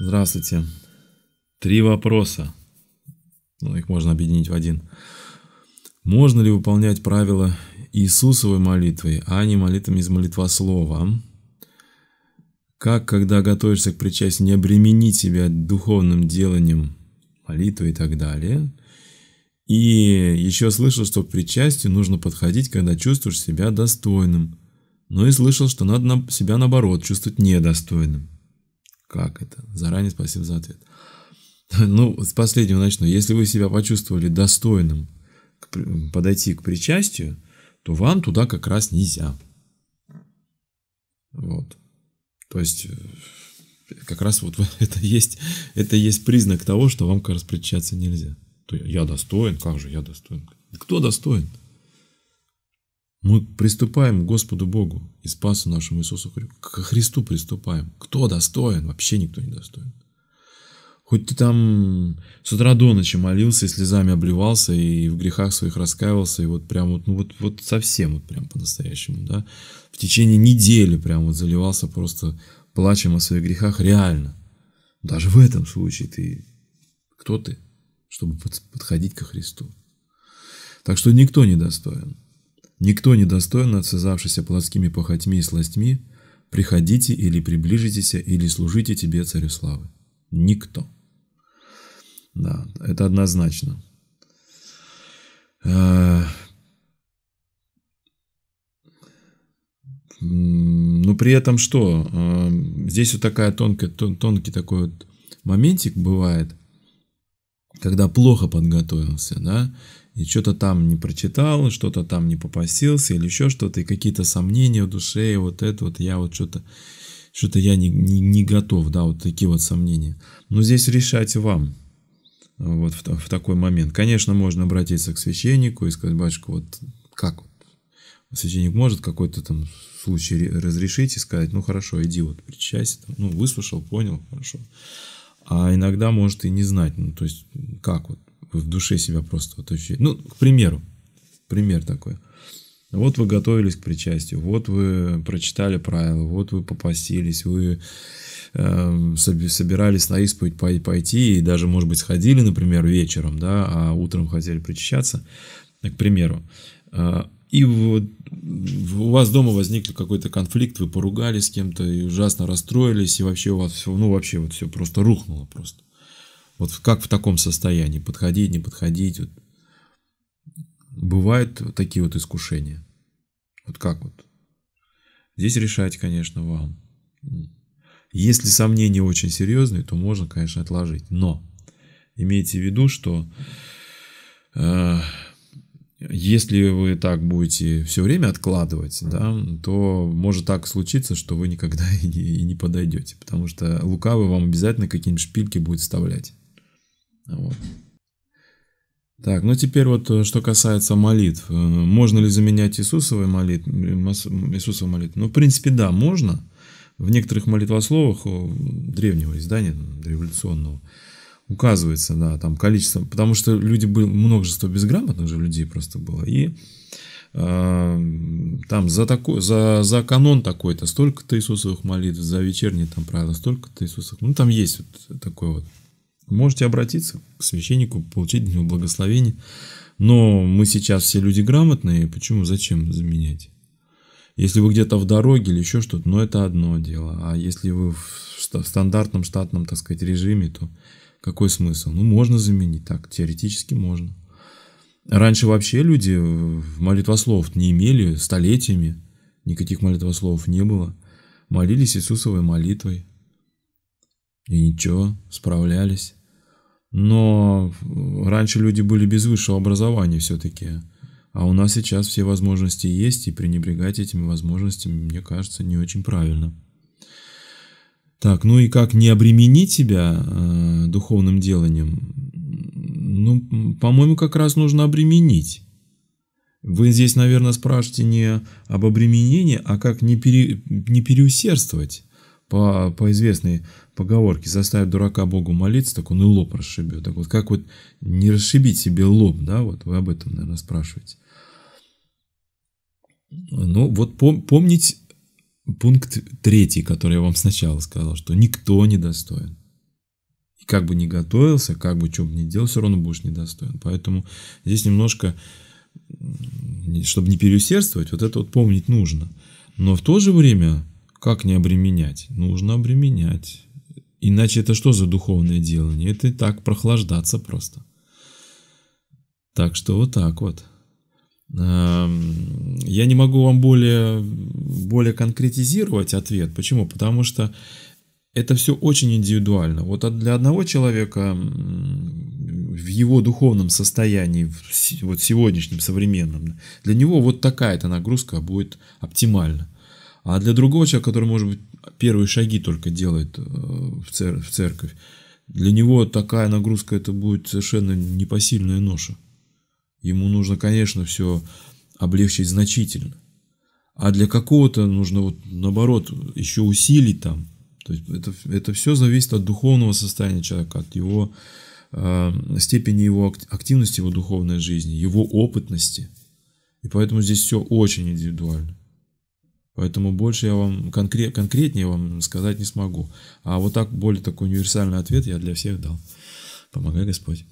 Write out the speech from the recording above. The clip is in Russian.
Здравствуйте. Три вопроса. Ну, их можно объединить в один. Можно ли выполнять правила Иисусовой молитвы, а не молитвами из молитва Слова? Как, когда готовишься к причастию, не обременить себя духовным деланием молитвы и так далее? И еще слышал, что к причастию нужно подходить, когда чувствуешь себя достойным. Но и слышал, что надо себя наоборот чувствовать недостойным. Как это? Заранее спасибо за ответ. Ну, с последнего начну. Если вы себя почувствовали достойным подойти к причастию, то вам туда как раз нельзя. Вот. То есть, э, как раз вот это есть, это есть признак того, что вам как раз причащаться нельзя. То я достоин, как же я достоин? Кто достоин? Мы приступаем к Господу Богу и Спасу нашему Иисусу Христу. К Христу приступаем. Кто достоин? Вообще никто не достоин. Хоть ты там с утра до ночи молился и слезами обливался, и в грехах своих раскаивался, и вот прям вот, ну вот, вот совсем вот прям по-настоящему, да. В течение недели прям вот заливался просто плачем о своих грехах реально. Даже в этом случае ты... Кто ты? Чтобы подходить ко Христу. Так что никто не достоин. Никто не достоин, отсызавшийся плотскими похотьми и сластьми, приходите или приближитесь, или служите тебе, царю славы. Никто. Да, это однозначно. Э, Но ну, при этом что? Э, здесь вот такая тонкая, тонкий такой вот моментик бывает, когда плохо подготовился, да, и что-то там не прочитал, что-то там не попасился или еще что-то, и какие-то сомнения в душе, и вот это вот я вот что-то, что-то я не, не, не готов, да, вот такие вот сомнения. Но здесь решать вам, вот в, в такой момент. Конечно, можно обратиться к священнику и сказать, батюшка, вот как вот? Священник может какой-то там случай разрешить и сказать, ну хорошо, иди вот причащайся, ну выслушал, понял, хорошо. А иногда может и не знать, ну то есть как вот, в душе себя просто вот ощутить. Ну, к примеру, пример такой. Вот вы готовились к причастию, вот вы прочитали правила, вот вы попастились, вы э, собирались на исповедь пойти и даже, может быть, сходили, например, вечером, да, а утром хотели причащаться, к примеру. Э, и вот у вас дома возник какой-то конфликт, вы поругались с кем-то и ужасно расстроились, и вообще у вас все, ну вообще вот все просто рухнуло просто. Вот как в таком состоянии? Подходить, не подходить? Вот. Бывают такие вот искушения. Вот как вот? Здесь решать, конечно, вам. Если сомнения очень серьезные, то можно, конечно, отложить. Но имейте в виду, что э, если вы так будете все время откладывать, да, то может так случиться, что вы никогда и не, и не подойдете. Потому что лукавый вам обязательно какие-нибудь шпильки будет вставлять. Вот. Так, ну теперь вот э, что касается молитв. Э, можно ли заменять Иисусовой молитвы? Иисусовые молитвы? Ну, в принципе, да, можно. В некоторых молитвословах древнего издания, революционного, указывается, да, там количество, потому что люди были, множество безграмотных же людей просто было, и э, там за, такой, за, за канон такой-то столько-то Иисусовых молитв, за вечерние там правда столько-то Иисусовых, ну там есть вот такой вот можете обратиться к священнику, получить для него благословение. Но мы сейчас все люди грамотные, почему, зачем заменять? Если вы где-то в дороге или еще что-то, но ну, это одно дело. А если вы в стандартном штатном, так сказать, режиме, то какой смысл? Ну, можно заменить так, теоретически можно. Раньше вообще люди молитвослов не имели столетиями, никаких молитвослов не было. Молились Иисусовой молитвой. И ничего, справлялись. Но э, раньше люди были без высшего образования все-таки. А у нас сейчас все возможности есть, и пренебрегать этими возможностями, мне кажется, не очень правильно. Так, ну и как не обременить себя э, духовным деланием? Ну, по-моему, как раз нужно обременить. Вы здесь, наверное, спрашиваете не об обременении, а как не, пере, не переусердствовать по, по известной поговорке «заставить дурака Богу молиться, так он и лоб расшибет». Так вот, как вот не расшибить себе лоб, да, вот вы об этом, наверное, спрашиваете. Ну, вот пом помнить пункт третий, который я вам сначала сказал, что никто не достоин. И как бы ни готовился, как бы что бы ни делал, все равно будешь недостоин. Поэтому здесь немножко, чтобы не переусердствовать, вот это вот помнить нужно. Но в то же время как не обременять? Нужно обременять. Иначе это что за духовное делание? Это и так прохлаждаться просто. Так что вот так вот. Я не могу вам более, более конкретизировать ответ. Почему? Потому что это все очень индивидуально. Вот для одного человека в его духовном состоянии, вот сегодняшнем, современном, для него вот такая-то нагрузка будет оптимальна. А для другого человека, который, может быть, первые шаги только делает э, в, цер- в церковь, для него такая нагрузка это будет совершенно непосильная ноша. Ему нужно, конечно, все облегчить значительно. А для какого-то нужно, вот, наоборот, еще усилить там. То есть это, это все зависит от духовного состояния человека, от его э, степени его активности его духовной жизни, его опытности. И поэтому здесь все очень индивидуально. Поэтому больше я вам конкрет, конкретнее вам сказать не смогу. А вот так более такой универсальный ответ я для всех дал. Помогай Господь.